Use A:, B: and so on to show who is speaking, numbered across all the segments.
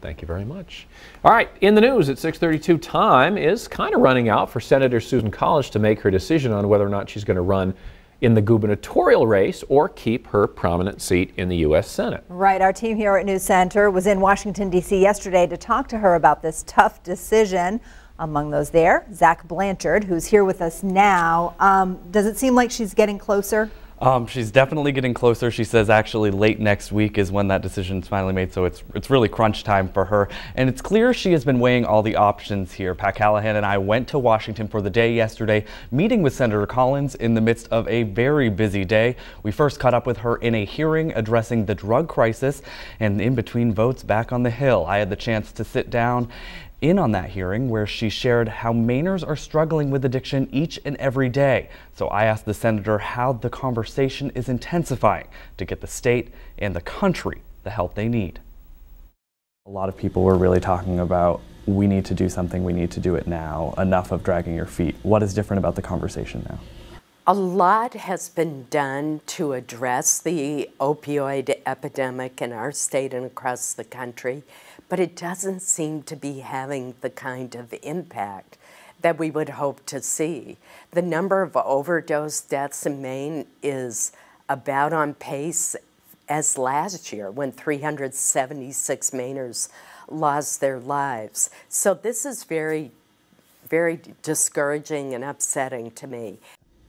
A: Thank you very much. All right, in the news at 6:32 time is kind of running out for Senator Susan Collins to make her decision on whether or not she's going to run in the gubernatorial race or keep her prominent seat in the U.S. Senate. Right. Our team here at News Center was in Washington, D.C. yesterday to talk to her about this tough decision. Among those there, Zach Blanchard, who's here with us now. Um, does it seem like she's getting closer?
B: Um, she's definitely getting closer. She says actually late next week is when that decision is finally made, so it's it's really crunch time for her. And it's clear she has been weighing all the options here. Pat Callahan and I went to Washington for the day yesterday, meeting with Senator Collins in the midst of a very busy day. We first caught up with her in a hearing addressing the drug crisis, and in between votes back on the Hill, I had the chance to sit down in on that hearing where she shared how Mainers are struggling with addiction each and every day. So I asked the senator how the conversation is intensifying to get the state and the country the help they need. A lot of people were really talking about we need to do something, we need to do it now, enough of dragging your feet. What is different about the conversation now?
C: A lot has been done to address the opioid epidemic in our state and across the country, but it doesn't seem to be having the kind of impact that we would hope to see. The number of overdose deaths in Maine is about on pace as last year when 376 Mainers lost their lives. So this is very very discouraging and upsetting to me.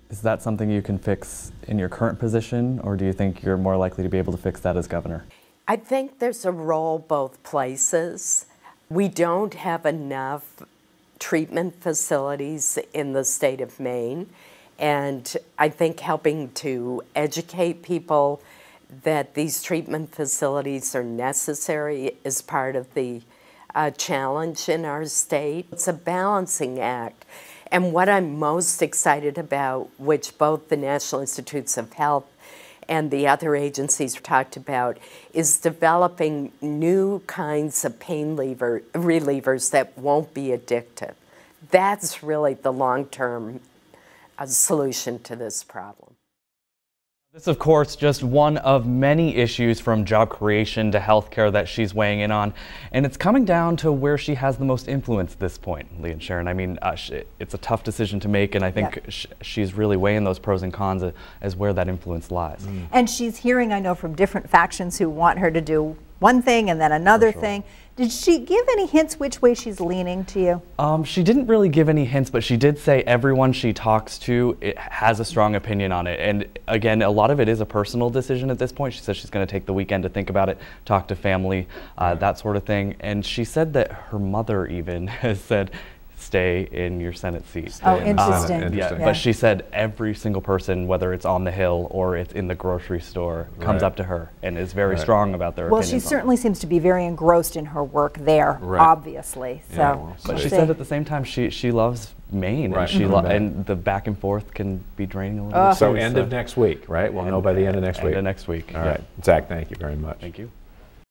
B: Is that something you can fix in your current position, or do you think you're more likely to be able to fix that as governor?
C: I think there's a role both places. We don't have enough treatment facilities in the state of Maine, and I think helping to educate people that these treatment facilities are necessary is part of the uh, challenge in our state. It's a balancing act. And what I'm most excited about, which both the National Institutes of Health and the other agencies talked about, is developing new kinds of pain lever, relievers that won't be addictive. That's really the long term uh, solution to this problem.
B: This, of course, just one of many issues from job creation to healthcare that she's weighing in on, and it's coming down to where she has the most influence at this point, Lee and Sharon. I mean, uh, it's a tough decision to make, and I think sh she's really weighing those pros and cons as, uh, as where that influence lies. Mm.
A: And she's hearing, I know, from different factions who want her to do one thing and then another sure. thing. Did she give any hints which way she's leaning to you?
B: Um, she didn't really give any hints, but she did say everyone she talks to has a strong opinion on it. And again, a lot of it is a personal decision at this point. She says she's going to take the weekend to think about it, talk to family, uh, that sort of thing. And she said that her mother even has said stay in your Senate seat. Oh, stay oh, in interesting. interesting. Yeah, But she said every single person, whether it's on the Hill or it's in the grocery store, comes right. up to her and is very right. strong about their Well, she
A: certainly seems to be very engrossed in her work there, right. obviously. So, yeah, well, But she said at
B: the same time, she, she loves Maine, right. and she mm -hmm. and the back and forth can be draining a little. Uh, so end so. of next week, right? We'll end, know by the end of next end week. End of next week. All yeah. right, Zach. Thank you very much. Thank you.